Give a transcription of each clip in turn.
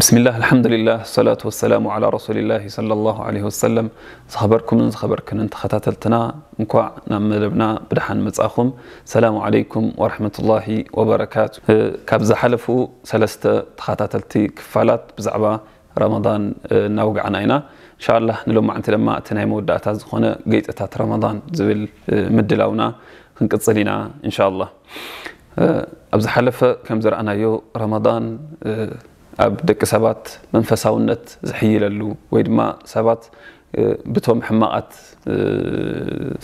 بسم الله الحمد لله الصلاة والسلام على رسول الله صلى الله عليه وسلم صحبركم من خبر كن انت خطاتلتنا مكوع نام لبنا بدحان متأخم السلام عليكم ورحمة الله وبركاته كاب حلفو سلست تخطاتلتي كفالات بزعبا رمضان نوقع عناينا ان شاء الله نلوم عن لما تنعي مودة تازخونا قيت اتات رمضان زبل مدلاونا هنقصلينا ان شاء الله حلفة كم زرعنا يو رمضان ኣብ ደቂ ሰባት መንፈሳውነት ዝሕይለሉ ወይ ድማ ሰባት ብቶም ሕማቓት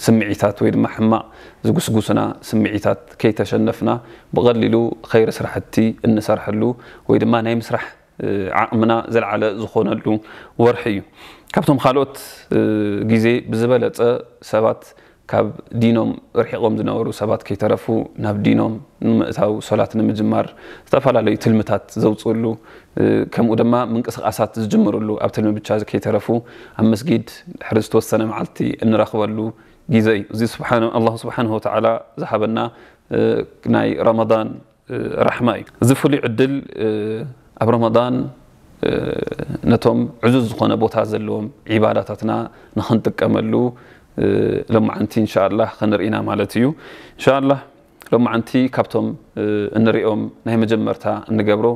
ስምዒታት ወይ ድማ ሕማቕ ዝጉስጉስና ስምዒታት ከይተሸነፍና ብቐሊሉ ኸይሪ ስራሕቲ እንሰርሐሉ ወይ ድማ ናይ ምስራሕ ዓቕምና ዘለዓለ ዝኾነሉ ወርሒ እዩ ካብቶም ካልኦት ግዜ ብዝበለፀ ሰባት كاب دينوم رحيقهم دنور وسبات كي ترفو ناب دينوم نمتاو صلاة نمجمار تفعل علي تلمتات زوت صلو كم ودما من قصق أسات الجمر اللو أبتل مبتشاز كي ترفو أم مسجد حرز توسنا معلتي إن رخوا اللو جيزي زي سبحانه الله سبحانه وتعالى ذهبنا ناي رمضان رحماي زفولي لي عدل أب رمضان نتوم عزوز خونا بوتازلوم عباداتنا نخنتك أملو ሎመዓንቲ እንሻላ ክንርኢና ማለት እዩ እንሻላ ሎመዓንቲ ካብቶም እንሪኦም ናይ መጀመርታ እንገብሮ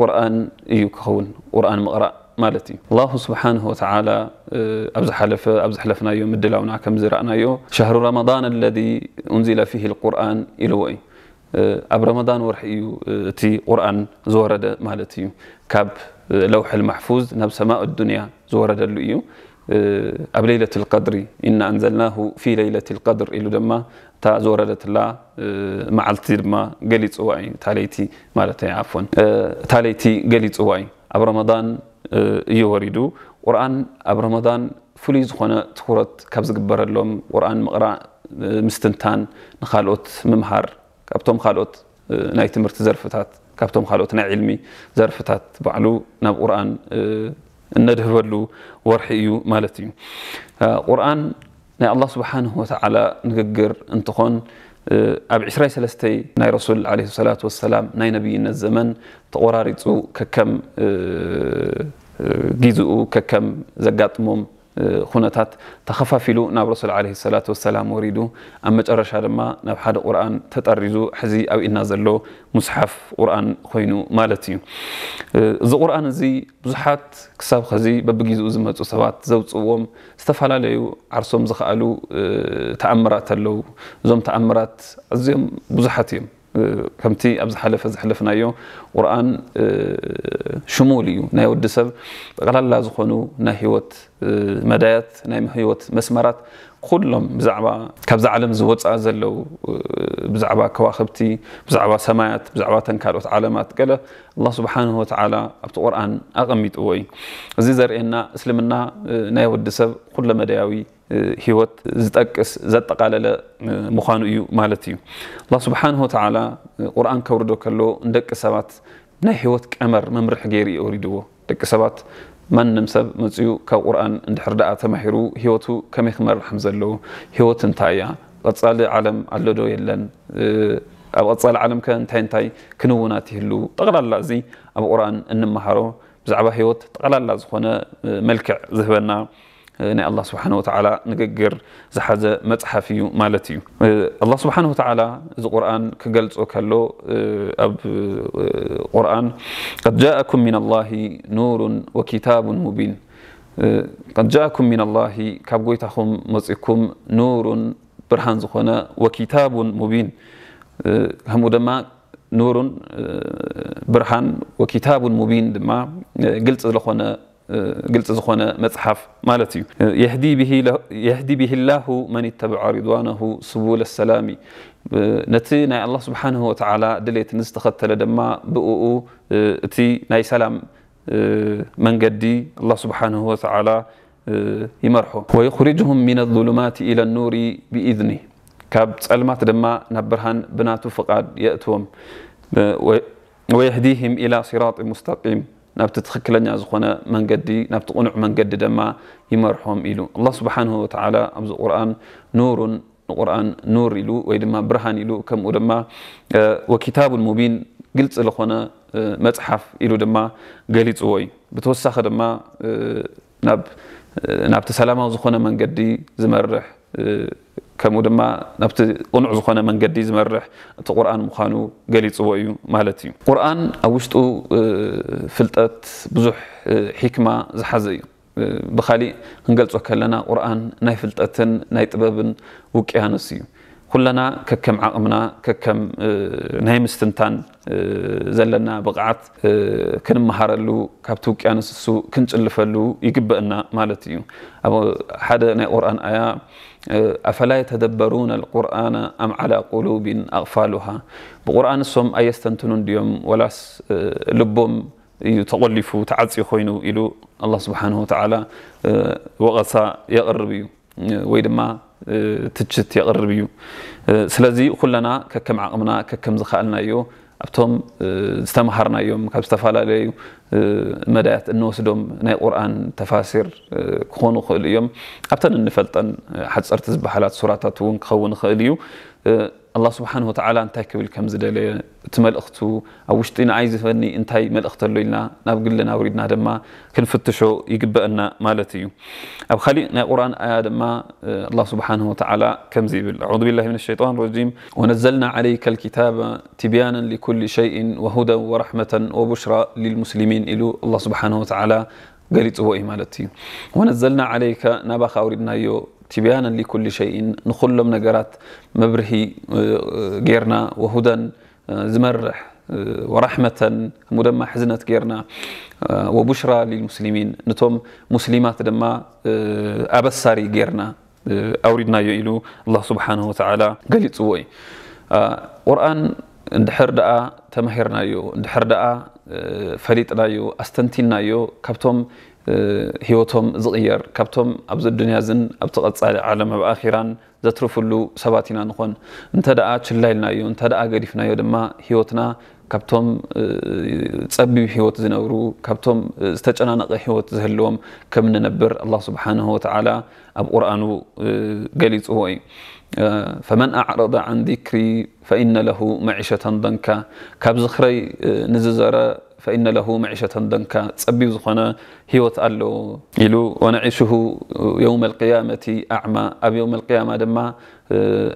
ቁርኣን እዩ ክኸውን ቁርኣን ምቕራእ ማለት እዩ ኣላሁ ስብሓንሁ ወተዓላ ኣብ ዝሓለፈ ኣብ ዘሕለፍናዮ ምድላውና ከም ዝረኣናዮ ሻህሩ ረመዳን ለذ ኡንዚለ ፊህ ልቁርኣን ኢልዎ እዩ ኣብ ረመዳን ወርሒ እዩ እቲ ቁርኣን ዝወረደ ማለት እዩ ካብ ለውሒ ልማሕፉዝ ናብ ሰማእ ዱንያ ዝወረደሉ እዩ ኣብ ለይለት ልቀድሪ ኢና ኣንዘልናሁ ፊ ለይለት ልቀድር ኢሉ ድማ እታ ዝወረደትላ መዓልቲ ድማ ገሊፅዋ እዩ እታ ለይቲ ማለት ይ ዓፎን እታ ለይቲ ገሊፅዋ እዩ ኣብ ረመዳን እዩ ወሪዱ ቁርኣን ኣብ ረመዳን ፍሉይ ዝኾነ ትኩረት ካብ ዝግበረሎም ቁርኣን ምቕራእ ምስትንታን ንካልኦት ምምሃር ካብቶም ካልኦት ናይ ትምህርቲ ዘርፍታት ካብቶም ካልኦት ናይ ዕልሚ ዘርፍታት ባዕሉ ናብ ቁርኣን ندهبلو ورحي مالتي قرآن ناي الله سبحانه وتعالى نقر انتخون أب عشرة سلستي ناي رسول عليه الصلاة والسلام ناي نبي إن الزمن تقراريتو ككم جيزو ككم زقاتموم خونتات تخففلو ناب رسول عليه الصلاة والسلام وريدو أما جرش هذا ما ناب حد قرآن تتعرضو حزي أو إنا زلو مصحف قرآن خوينو مالتي زي قرآن زي بزحات كساب خزي ببقيزو زمت وصوات زوت صوم استفعلا ليو عرسوم زخالو تأمرات اللو زوم تأمرات زيهم بزحاتيهم ከምቲ ኣብ ዝሓለፈ ዝሕለፍናዮ ቁርኣን ሽሙል እዩ ናይ ወዲ ሰብ ጠቕላላ ዝኾኑ ናይ ሂወት መዳያት ናይ ሂወት መስመራት ኩሎም ብዛዕባ ካብዚ ዓለም ዝወፃ ዘለው ብዛዕባ ከዋክብቲ ብዛዕባ ሰማያት ብዛዕባ ተን ካልኦት ዓለማት ገለ ኣላ ስብሓን ወተዓላ ኣብቲ ቁርኣን ኣቐሚጥዎ እዩ እዚ ዘርእየና እስልምና ናይ ወዲ ሰብ ኩሎ መዳያዊ ህይወት ዝጠቅስ ዘጠቃለለ ምዃኑ እዩ ማለት እዩ ኣላ ስብሓን ወተዓላ ቁርኣን ከውርዶ ከሎ ንደቂ ሰባት ናይ ህይወት ቀመር መምርሒ ገይሩ የወሪድዎ ደቂ ሰባት ማንም ሰብ መፅኡ ካብ ቁርኣን እንድሕር ደኣ ተማሂሩ ሂወቱ ከመይ ክመርሕ ከም ዘለዎ ሂወት እንታይ እያ ቀፃሊ ዓለም ኣለዶ የለን ኣብ ቀፃሊ ዓለም ከ እንታይ እንታይ ክንውናት ይህሉ ጠቕላላ እዚ ኣብ ቁርኣን እንመሃሮ ብዛዕባ ሂወት ጠቕላላ ዝኾነ መልክዕ ዝህበና ናይ ኣላ ስብሓን ወተዓላ ንግግር ዝሓዘ መፅሓፍ እዩ ማለት እዩ ኣላ ስብሓን ወተዓላ እዚ ቁርኣን ክገልፆ ከሎ ኣብ ቁርኣን ቀድ ጃእኩም ምን ላሂ ኑሩን ወኪታቡን ሙቢን ቀድ ጃእኩም ምን ላሂ ካብ ጎይታኹም መፂኩም ኑሩን ብርሃን ዝኾነ ወኪታቡን ሙቢን ከምኡ ድማ ኑሩን ብርሃን ወኪታቡን ሙቢን ድማ ግልፂ ዝኾነ قلت زخونا متحف مالتي يهدي به يهدي به الله من يتبع رضوانه سبول السلام نتينا الله سبحانه وتعالى دليت نستخدم لدما بؤؤو تي ناي سلام من قدي الله سبحانه وتعالى يمرحو ويخرجهم من الظلمات إلى النور بإذنه كاب تسألمات دما نبرهن بناتو فقاد يأتوهم ويهديهم إلى صراط مستقيم نبت تخكلني أزخونا من قدي نبت قنع من قدي دما يمرحهم إلو الله سبحانه وتعالى أبز القرآن نور القرآن نور إلو ويدما برهان إلو كم ودما آه، وكتاب مبين قلت لخونا آه، متحف إلو دما قلت أوي بتوسخ دما آه، نب نبت سلامة أزخونا من قدي زمرح كمو دما نبت قنع زخنا من قديز مرح القرآن مخانو قال يتصوئي مالتي القرآن أوشتو فلتات بزح حكمة زحزي بخالي هنقلت وكلنا قرآن ناي فلتاتن ناي كلنا ككم عقمنا ككم آه، نهي مستنتان آه، زلنا بقعت آه، كن مهارلو كابتو كانس السو كنت اللفلو يقبئنا مالتيو أبو حدا نهي قرآن آيا أفلا يتدبرون القرآن أم على قلوب أغفالها بقرآن السوم أي استنتون ديوم ولاس لبهم يتغلفوا تعزي خوينو إلو الله سبحانه وتعالى وغصا يقربي ويدما تجت يقرب يو سلازي كلنا ككم عقمنا ككم زخالنا يو أبتم استمهرنا يوم كاب لي مدات النوس دوم ناي قرآن تفاسير كونو خليهم أبتن النفلتن حدس أرتز بحالات سوراتات ون كون خليو الله سبحانه وتعالى انتي كبل كم زدلي تمل اختو او وشتين عايز فني انتي مل اختو اللي لنا ناب قلنا وريدنا دما كنفتشو يقبئ لنا مالتيو او خلي قران ايا دما آه، الله سبحانه وتعالى كم زي اعوذ بالله من الشيطان الرجيم ونزلنا عليك الكتاب تبيانا لكل شيء وهدى ورحمه وبشرى للمسلمين الو الله سبحانه وتعالى قالت هو إيه مالتي ونزلنا عليك نبخ اوردنا يو تبيانا لكل شيء من نقرات مبرهي غيرنا آه، آه، وهدى آه، زمرح ورحمة مدمى حزنة غيرنا وبشرى للمسلمين نتوم مسلمات دما أبساري غيرنا أوردنا يلو الله سبحانه وتعالى قال يتوي قرآن يو اندحر ተማሂርናዮ فريتنا يو استنتنا يو ካብቶም هيوتهم زغير كابتهم أبز الدنيا زن أبتقط على عالم بآخران زترف اللو سباتنا نخون انت دعا تشلاي لنا يو انت دعا قريفنا يو دما هيوتنا كابتهم تسبب اه هيوت زن أورو كابتهم استجانا نقه هيوت زهلوهم كم ننبر الله سبحانه وتعالى أب قرآنو قليت اه هوي آه، فمن أعرض عن ذكري فإن له معيشة ضنكا كاب زخري نززر فإن له معيشة ضنكا تسبي زخنا هيوت ألو إلو ونعيشه يوم القيامة أعمى أب يوم القيامة دما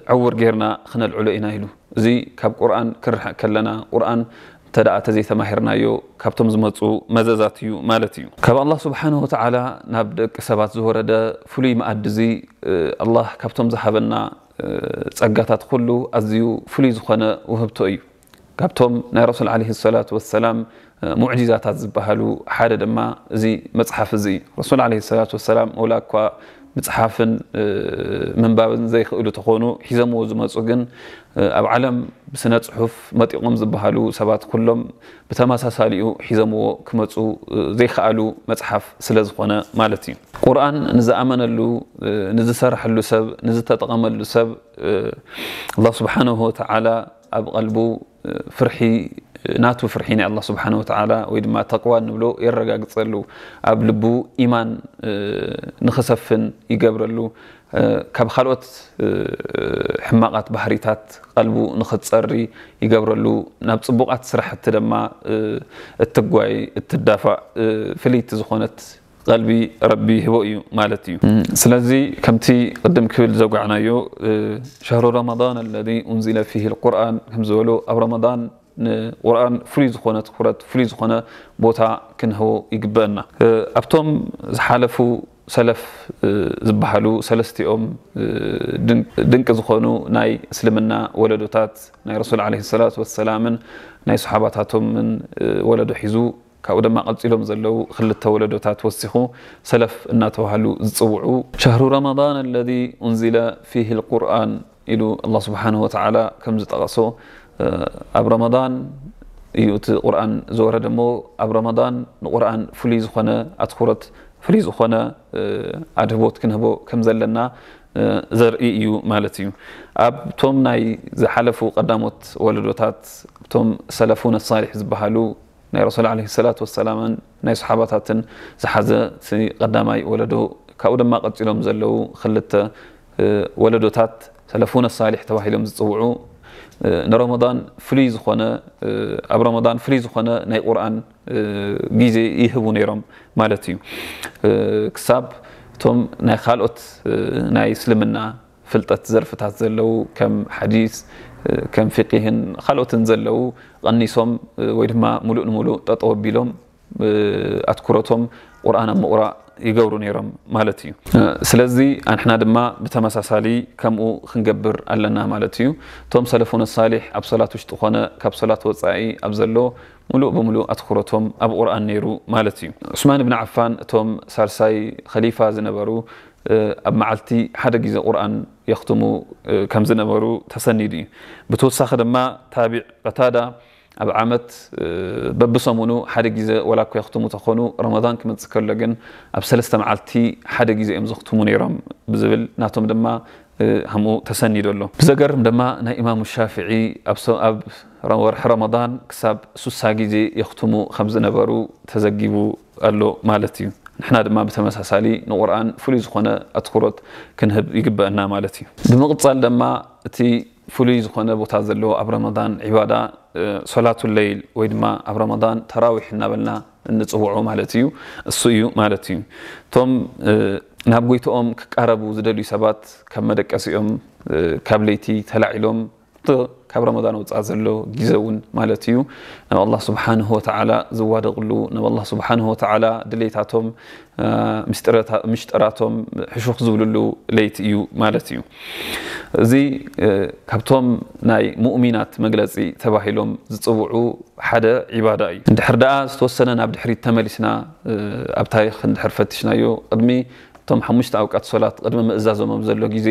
عور جيرنا خنا العلوئنا إلو زي كاب قرآن كرح كلنا قرآن تدعى تزي ثماهرنا يو كاب تمزمتو مززاتيو مالتيو كاب الله سبحانه وتعالى ናብ سبات زهور دا فلي مأدزي الله ኣላ ካብቶም ፀጋታት ኩሉ ኣዝዩ ፍሉይ ዝኾነ ውህብቶ እዩ ካብቶም ናይ ረሱል ዓለ ሰላት ወሰላም ሙዕጂዛታት ዝበሃሉ ሓደ ድማ እዚ መፅሓፍ እዚ እዩ ረሱል ዓለ ሰላት ወሰላም እውላ እኳ ምፅሓፍን ምንባብን ዘይክእሉ ተኾኑ ሒዘምዎ ዝመፁ ግን ኣብ ዓለም ብስነ ፅሑፍ መጢቆም ዝበሃሉ ሰባት ኩሎም ብተመሳሳሊኡ ሒዘምዎ ክመፁ ዘይከኣሉ መፅሓፍ ስለ ዝኾነ ማለት እዩ ቁርን ንዝኣመነሉ ንዝሰርሐሉ ሰብ ንዝተጠቐመሉ ሰብ ኣላ ስብሓን ወተላ ኣብ ቀልቡ ፍርሒ ናቱ ፍርሒ ናይ ኣላ ስብሓን ወተላ ወይ ድማ ተቕዋ ንብሎ የረጋግፀሉ ኣብ ልቡ ኢማን ንክሰፍን ይገብረሉ ካብ ካልኦት ሕማቓት ባህሪታት ቀልቡ ንክፀሪ ይገብረሉ ናብ ፅቡቃት ስራሕቲ ድማ እትጓይ እትዳፋእ ፍልይቲ ዝኾነት قلبي ربي هو مالتي سلازي كمتي قدم كل زوج عنايو آه، شهر رمضان الذي أنزل فيه القرآن كم زولو أو رمضان القرآن آه، فريز خونة كرة فريز خونة بوتا كنهو يقبلنا آه، أبتم زحالفو سلف زبحلو سلستي أم دنك زخونو ناي سلمنا ولدوتات ناي رسول عليه الصلاة والسلام ناي صحاباتاتهم من ولدو حزو كاو دما قلتيلهم زلو خل التولد وتاتوسخو سلف ان توهلو زوعو شهر رمضان الذي انزل فيه القران الى الله سبحانه وتعالى كم زتغصو اب رمضان يوت القران زورا دمو اب رمضان القران فليز خنا اتخرت فليز خنا ادبوت كنهبو كم زلنا زر إيو مالتيو أب توم ناي زحلفو قدامت ولدوتات توم سلفون الصالح زبهالو ናይ ረሱል ለ ሰላት ወሰላምን ናይ ሰሓባታትን ዝሓዘ እቲ ቀዳማይ ወለዶ ካብኡ ድማ ቀፂሎም ዘለው ክልተ ወለዶታት ሰለፉን ሳሊሕ ተባሂሎም ዝፅውዑ ንረመን ፍሉይ ዝኾነ ኣብ ረመን ፍሉይ ዝኾነ ናይ ቁርኣን ግዜ ይህቡ ነይሮም ማለት እዩ ክሳብ እቶም ናይ ካልኦት ናይ እስልምና ፍልጠት ዘርፍታት ዘለው ከም ሓዲስ ከም ፍቂህን ካልኦትን ዘለው ቀኒሶም ወይ ድማ ሙሉእ ንሙሉእ ጠጠው ኣቢሎም ኣትኩረቶም ቁርኣን ኣብ ምቑራእ ይገብሩ ነይሮም ማለት እዩ ስለዚ ኣንሕና ድማ ብተመሳሳሊ ከምኡ ክንገብር ኣለና ማለት እዩ እቶም ሰለፉነ ሳሌሕ ኣብ ሰላት ውሽጢ ኮነ ካብ ሰላት ወፃኢ ኣብ ዘሎ ሙሉእ ብሙሉእ ኣትኩረቶም ኣብ ቁርኣን ነይሩ ማለት እዩ ዑስማን ብን ዓፋን እቶም ሳልሳይ ከሊፋ ዝነበሩ ኣብ መዓልቲ ሓደ ግዜ ቁርን የኽትሙ ከም ዝነበሩ ተሰኒድ እዩ ብተወሳኺ ድማ ታቢዕ ቀታዳ ኣብ ዓመት በብሰሙኑ ሓደ ግዜ ወላ እኳ የኽትሙ ተኾኑ ረመዳን ክመፅእ ከሎ ግን ኣብ ሰለስተ መዓልቲ ሓደ ግዜ እዮም ዘኽትሙ ነይሮም ብዝብል ናቶም ድማ همو تسني دلو بزجر دما نا إمام الشافعي أبسو أب ورح رمضان كساب سوساجي يختمو خمس نبرو تزجيبو قال له مالتي ንሕና ድማ ብተመሳሳሊ ንቁርኣን ፍሉይ ዝኾነ ኣትኩረት ክንህብ ይግበአና ማለት እዩ ብምቕፃል ድማ እቲ ፍሉይ ዝኾነ ቦታ ዘለዎ ኣብ ረመዳን ዒባዳ ሶላት ለይል ወይ ድማ ኣብ ረመዳን ተራዊሕ እናበልና እንፅውዖ ማለት እዩ እሱ እዩ ማለት እዩ እቶም ናብ ጎይትኦም ክቃረቡ ዝደልዩ ሰባት ካብ መደቀሲኦም ካብ ለይቲ ተላዒሎም ካብ ረመዳን ውፃእ ዘሎ ግዜ እውን ማለት እዩ ናብ ኣላ ስብሓን ወተላ ዝዋደቕሉ ናብ ኣላ ስብሓን ወተላ ድሌታቶም ምሽጠራቶም ሕሹኽ ዝብልሉ ለይቲ እዩ ማለት እዩ እዚ ካብቶም ናይ ሙእሚናት መግለፂ ተባሂሎም ዝፅውዑ ሓደ ዒባዳ እዩ እንድሕር ደኣ ዝተወሰነ ናብ ድሕሪት ተመሊስና ኣብ ታሪክ እንድሕር ፈትሽናዮ ቅድሚ እቶም ሓሙሽተ ኣውቃት ሶላት ቅድሚ ምእዛዞሞም ዘሎ ግዜ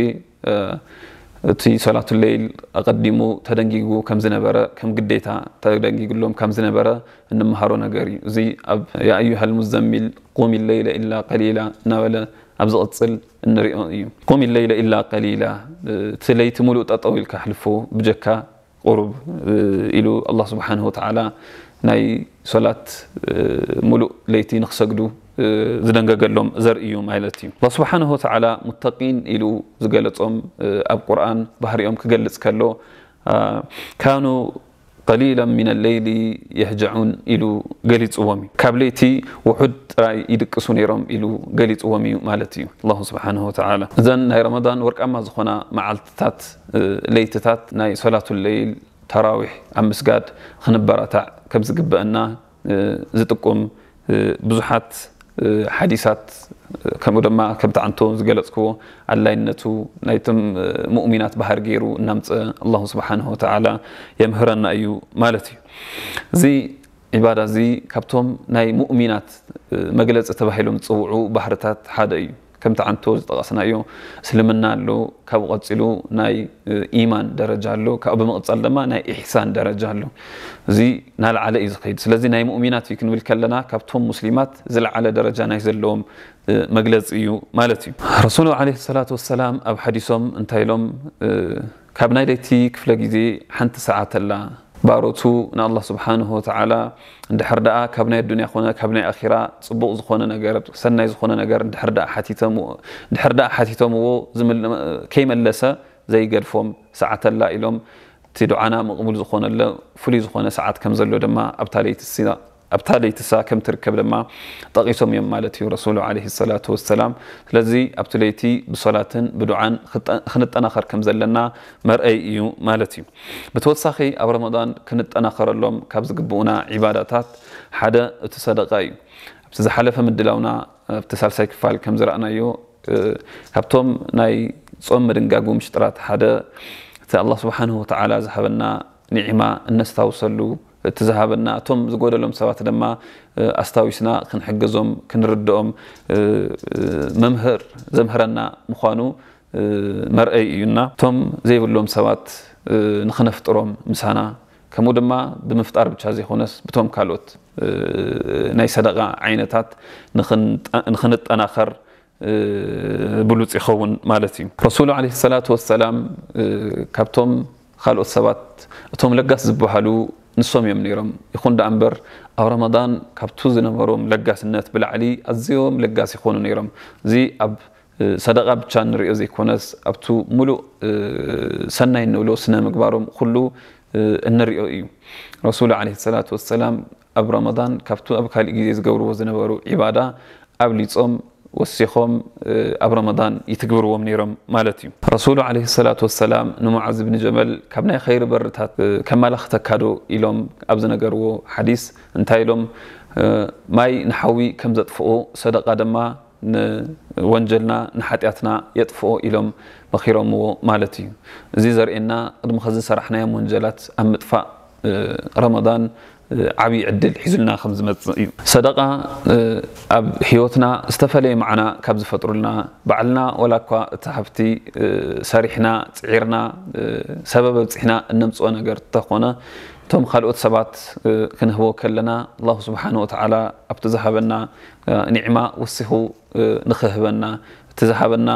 تی سالات لیل قدیمو تدنجیگو کم زنبره کم قدیتا تدنجیگو لوم کم زنبره انم هارونا گری زی اب یا ایها المزمل قوم اللیل ایلا قلیلا نوال ابز اتصل نریم قوم اللیل ایلا قلیلا تلیت ملو تطول کحلفو بجکا قرب ایلو الله سبحانه و تعالى نای سالات ملو ለይቲ ንክሰግዱ زدنجا قلهم زر ማለት እዩ ላ ስብሓን ወተዓላ ሙተቂን ኢሉ ዝገለፆም ኣብ ቁርኣን ባህሪኦም كقلت ከሎ كانوا قليلا من الليل يهجعون إلو قلت ومي كابليتي وحد راي إيدك سنيرم إلو قلت ومي مالتي الله سبحانه وتعالى زن ناي رمضان ورك أما زخنا مع التتات آه، ليتتات ناي صلاة الليل تراويح أمسقاد خنبارة كبز قبأنا آه، زتقوم ብዙሓት ሓዲሳት ከምኡ ድማ ከምቲ ዓንቶ ዝገለፅክዎ ኣድላይነቱ ናይቶም ሙእሚናት ባህር ገይሩ እናምፀ ኣላሁ ስብሓን ወተዓላ የምህረና እዩ ማለት እዩ እዚ ዒባዳ እዚ ካብቶም ናይ ሙእሚናት መግለፂ ተባሂሎም ዝፅውዑ ባህርታት ሓደ እዩ كمت عنتو زتغسنا يو سلمنا لو كاب غتسلو ناي إيمان درجة لو كاب مغتسل لما ناي إحسان درجة لو زي نال على إزخيد سلزي ناي مؤمنات فيكن بالكلنا كاب توم مسلمات زل على درجة ناي زل لهم مجلس يو مالتي رسول عليه الصلاة والسلام أب حديثهم انتايلوم كاب نايلتي كفلا جيزي حنت ساعات الله ባሮቱ ንኣላ ስብሓንሁ ወተዓላ እንድሕር ደኣ ካብ ናይ ኣዱንያ ኮነ ካብ ናይ ኣኺራ ፅቡቕ ዝኾነ ነገር ሰናይ ዝኾነ ነገር እንድሕር ደኣ ሓቲቶምዎ ከይመለሰ ዘይገድፎም ሰዓተላ ኢሎም እቲ ድዓና ምቕቡል ዝኾነለ ፍሉይ ዝኾነ ሰዓት ከም ዘሎ ድማ ኣብታ ለይቲ ابتها ليتسا كم تركب لما طقيسهم يوم مالتي رسول عليه الصلاة والسلام لذي ابتليتي بصلاة بدعاء خنت أنا خر كم زلنا مرأي يو مالتي بتوت ساخي رمضان كنت أنا خر اللهم كابز قبونا عباداتات حدا تصدقاي بتز حلفة من دلونا بتسال سايك كم زرعنا يو اه، هبتهم ناي صوم مدن قاقوم شطرات حدا الله سبحانه وتعالى زحبنا نعمة الناس توصلوا እቲ ዝሃበና እቶም ዝጎደሎም ሰባት ድማ ኣስታዊስና ክንሕግዞም ክንርድኦም መምህር ዘምህረና ምኳኑ መርአይ እዩና እቶም ዘይብሎም ሰባት ንክነፍጥሮም ምሳና ከምኡ ድማ ብምፍጣር ብቻ ዘይኮነስ ብቶም ካልኦት ናይ ሰደቃ ዓይነታት ንክንጠናኸር ብሉፅ ይኸውን ማለት እዩ ረሱሉ ለ ሰላት ወሰላም ካብቶም ካልኦት ሰባት እቶም ለጋስ ዝበሃሉ ንሶም እዮም ነይሮም ይኹን ደኣ እምበር ኣብ ረመዳን ካብቲ ዝነበሮም ለጋስነት ብላዕሊ ኣዝዮም ለጋስ ይኾኑ ነይሮም እዚ ኣብ ሰደቃ ብቻ ንሪኦ ዘይኮነስ ኣብቲ ሙሉእ ሰናይ ንብሎ ስነ ምግባሮም ኩሉ እንሪኦ እዩ ረሱል ለ ሰላት ወሰላም ኣብ ረመዳን ካብቲ ኣብ ካሊእ ግዜ ዝገብርዎ ዝነበሩ ዒባዳ ኣብሊፆም وسيخوم اب رمضان يتقبروا منيرم مالتي رسول عليه الصلاه والسلام نمعز بن جبل كبنا خير برتات كما كادو الوم ابز نغرو حديث انت ماي نحوي كم زطفو صدقه دما ونجلنا ንሓጢኣትና يطفؤ ኢሎም መኺሮምዎ مالتي زيزر እዚ قد ቅድሚ سرحنا ሰራሕናዮም ወንጀላት أم رمضان ዓብዪ ዕድል ሒዙልና ከም ዝመፅእ እዩ ሰደቃ ኣብ ሂወትና ዝተፈለየ ማዕና ካብ ዝፈጥሩልና ባዕልና ወላ እኳ እቲ ሃብቲ ሰሪሕና ፅዒርና ሰበብ ኣብፅሕና እነምፅኦ ነገር እንተኾነ እቶም ካልኦት ሰባት ክንህቦ ከለና ኣላሁ ስብሓን ወተዓላ ኣብቲ ዝሃበና ኒዕማ ወሲኹ ንክህበና እቲ ዝሃበና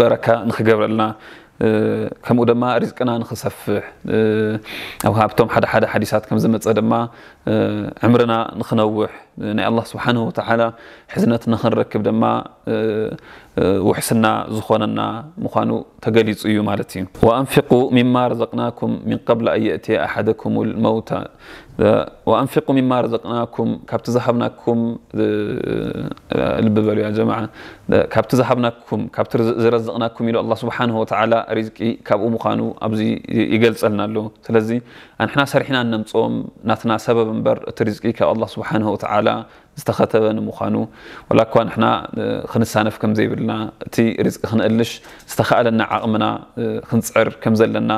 በረካ ንክገብረልና ከምኡ ድማ ርዝቅና ንክሰፍሕ ኣብ ሃብቶም ሓደ ሓደ ሓዲሳት ከም ዝመፀ ድማ ዕምርና ንክነውሕ ናይ ኣላ ስብሓን ወተዓላ ሕዝነት ንክንረክብ ድማ ውሕስና ዝኾነና ምኳኑ ተገሊፁ እዩ ማለት እዩ ወአንፊቁ ሚማ ረዘቅናኩም ምን ቀብሊ ኣን የእትየ ኣሓደኩም ልመውታ وأنفقوا مما رزقناكم كابت زحبناكم الببل آه، يا جماعة كابت زحبناكم كابت رزقناكم الى الله سبحانه وتعالى رزقي كابو مخانو أبزي يجلس لنا له ان نحنا سرحنا نصوم ناتنا سبب مبر ترزقي كاب الله سبحانه وتعالى مخانو ንምዃኑ ወላ እኳ ንሕና كم زي بلنا تي رزق خنقلش استخالنا عقمنا ክንፅዕር آه، كم زلنا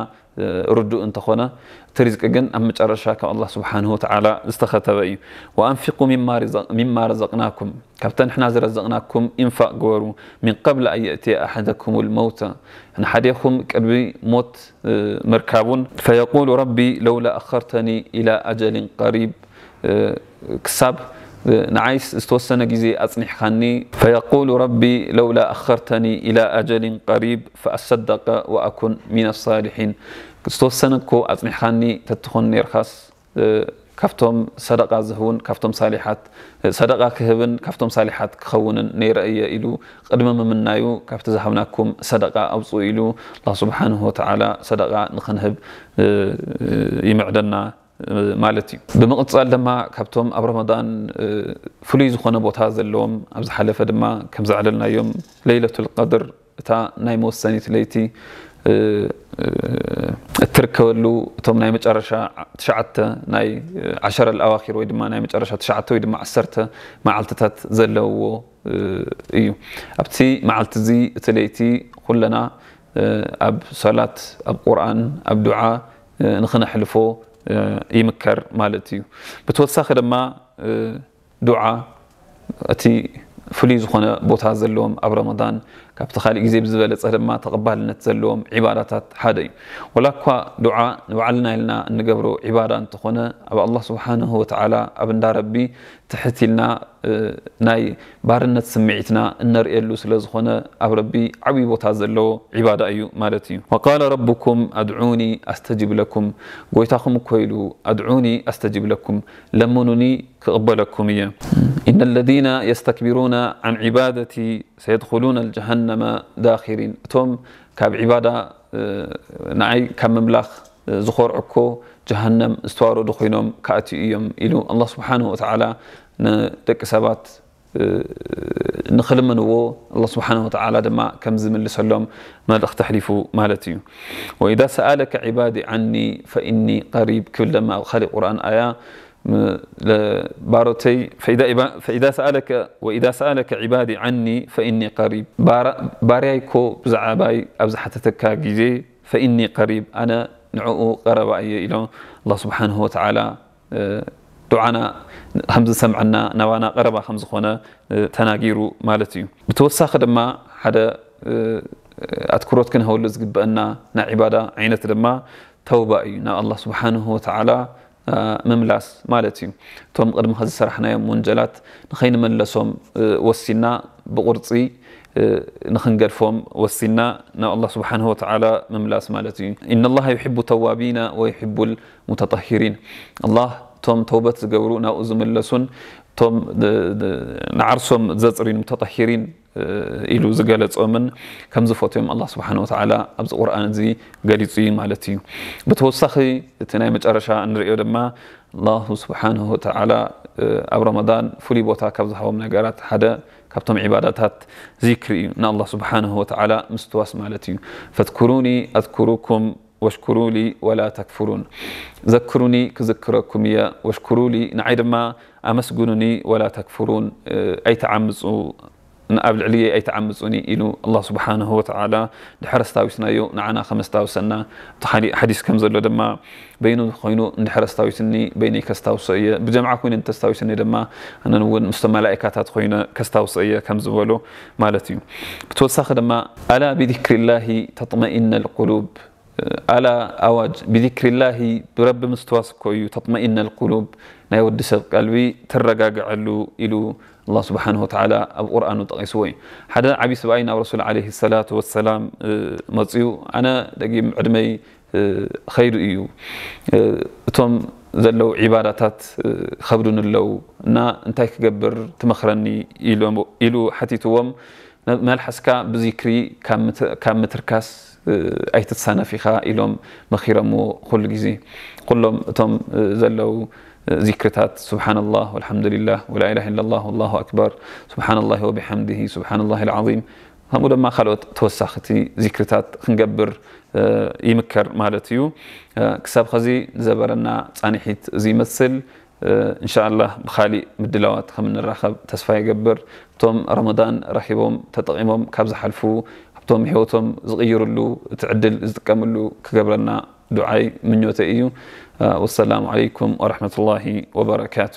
ردو انت خونا ترزق جن أم شاك الله سبحانه وتعالى استخطب أيه وأنفقوا مما, رزق مما رزقناكم كابتن احنا رزقناكم انفاق قورو من قبل أن يأتي أحدكم الموت أن حديكم كربي موت مركبون فيقول ربي لولا أخرتني إلى أجل قريب كساب نعيس استوسنا جيزي أصنح خاني فيقول ربي لولا أخرتني إلى أجل قريب فأصدق وأكون من الصالحين استوسنا كو أصنح خاني تتخن نرخص كفتم صدقة زهون كفتم صالحات صدقة كهبن كفتم صالحات كخون نير أي إلو قدم من منايو كفت زهوناكم صدقة أو إلو الله سبحانه وتعالى صدقة نخنهب يمعدنا ማለት እዩ ብምቕፃል ድማ ካብቶም ኣብ ረመዳን ፍሉይ ዝኾነ ቦታ ዘለዎም ኣብ ዝሓለፈ ድማ ከም ዝዕለልናዮም ለይለት ልቀድር እታ ናይ መወሰኒት ለይቲ እትርከበሉ እቶም ናይ መጨረሻ ትሽዓተ ናይ ዓሸረ ልኣዋኪር ወይ ድማ ናይ መጨረሻ ትሽዓተ ወይ ድማ ዓሰርተ መዓልትታት ዘለውዎ እዩ ኣብቲ መዓልቲ እዚ እቲ ለይቲ ኩለና ኣብ ሰላት ኣብ ቁርኣን ኣብ ዱዓ ንክነሕልፎ آه، يمكر مالتي بتوسخ لما آه، دعاء اتي فلي زخنا بوتا زلوم اب رمضان كابت خالي جزي بزبل صهر ما تقبل نتزلوم عباداتات حادي ولا دعاء وعلنا لنا ان عباده انت خونا الله سبحانه وتعالى ابن دار ትሕት ኢልና ናይ ባርነት ስምዒትና እነርእየሉ ስለ ዝኾነ ኣብ ረቢ ዓብዪ ቦታ ዘለዎ ዒባዳ እዩ ማለት እዩ ወቃለ ረብኩም ኣድዑኒ ኣስተጅብ ለኩም ጎይታኹም እኮ ኢሉ ኣድዑኒ ኣስተጅብ ለኩም ለምኑኒ ክቕበለኩም እየ إن الذين يستكبرون عن عبادتي سيدخلون الجهنم داخرين እቶም ካብ ዒባዳ ንዓይ ካብ ምምላኽ ዝኮርዕኮ ጀሃነም ዝተዋረዱ ኮይኖም ካእትኡ እዮም ኢሉ ኣላ ስብሓን ወተዓላ ندق سبات نخل منو الله سبحانه وتعالى دما كم زمن لسلم ما رخ تحليفه مالتي وإذا سألك عبادي عني فإني قريب كلما خلق قرآن آية بارتي فإذا إبا فإذا سألك وإذا سألك عبادي عني فإني قريب بار باريكو زعابي أبز حتى تكاجي فإني قريب أنا نعو قرب أي إلى الله سبحانه وتعالى دعانا همز سمعنا نوانا قربا همز خونا تناغيرو مالتيو بتوسا خدما حدا أتكروت كن هول لزق بأن نا عبادة عينة دما توبة نا الله سبحانه وتعالى مملاس مالتي توم قدم خز سرحنا يوم منجلات نخين من لسوم وسنا بقرطي نخن قرفهم وسنا نا الله سبحانه وتعالى مملاس مالتي إن الله يحب توابين ويحب المتطهرين الله توم توبت زجورونا أزم اللسون توم نعرسهم زجرين متطهرين إلو زجالت أمن كم زفوتهم الله سبحانه وتعالى أبز القرآن زي قالتي مالتي بتوسخي تنامج أرشا أن رئيو دما الله سبحانه وتعالى أب رمضان فولي بوتا كبز حوام نقارات حدا كبتم عباداتات ذكري إن الله سبحانه وتعالى مستواس مالتي فاذكروني أذكركم واشكروا لي ولا تكفرون ذكروني كذكركم يا واشكروا لي نعيرما أمسقونني ولا تكفرون أه، أي تعمزوا نقابل عليه أي تعمزوني إلو الله سبحانه وتعالى نحرس تاويسنا يو نعانا خمس تاوسنا تحالي حديث كم زلو دما بينو خينو نحرس تاوسني بيني كستاوس إيا بجمع كون انت استاوسني دما أنا نوون مستمع لائكات خينا كستاوس إيا كم زولو مالتي بتوصاخ دما ألا بذكر الله تطمئن القلوب ألا أواج بذكر الله برب مستواسك ويطمئن تطمئن القلوب ناي ودس قلبي ترقاقع له إلو الله سبحانه وتعالى أب قرآن تقيسوي حدا عبي سبعين أو رسول عليه الصلاة والسلام آه، مطيو أنا دقي عدمي آه، خير آه، ذلو እቶም خبرون اللو ከብዱን ኣለው እና እንታይ إلو, إلو ኢሉ ሓቲትዎም መልሓስካ ብዚክሪ ካብ ምትርካስ ኣይተ ተሳናፊኻ ኢሎም መኺሮምዎ ኩሉ ግዜ ኩሎም እቶም ዘለው ذكرتات سبحان الله والحمد لله ولا إله إلا الله والله أكبر سبحان الله وبحمده سبحان الله العظيم ከምኡ ድማ ካልኦት ተወሳኺቲ ዚክርታት ክንገብር ይምከር ማለት እዩ ክሳብ ከዚ ዘበረና ፃኒሒት እዚ ይመስል እንሻላ ብካሊእ ምድላዋት ከም ንራኸብ ተስፋ ይገብር እቶም ረመዳን ረኪቦም ተጠቂሞም ካብ ዝሓልፉ እቶም ሂወቶም ዝቕይርሉ እቲ ዕድል ዝጥቀምሉ ክገብረና ዱዓይ ምኞተ እዩ ወሰላሙ ዓለይኩም ወረሕመة ላሂ ወበረካቱ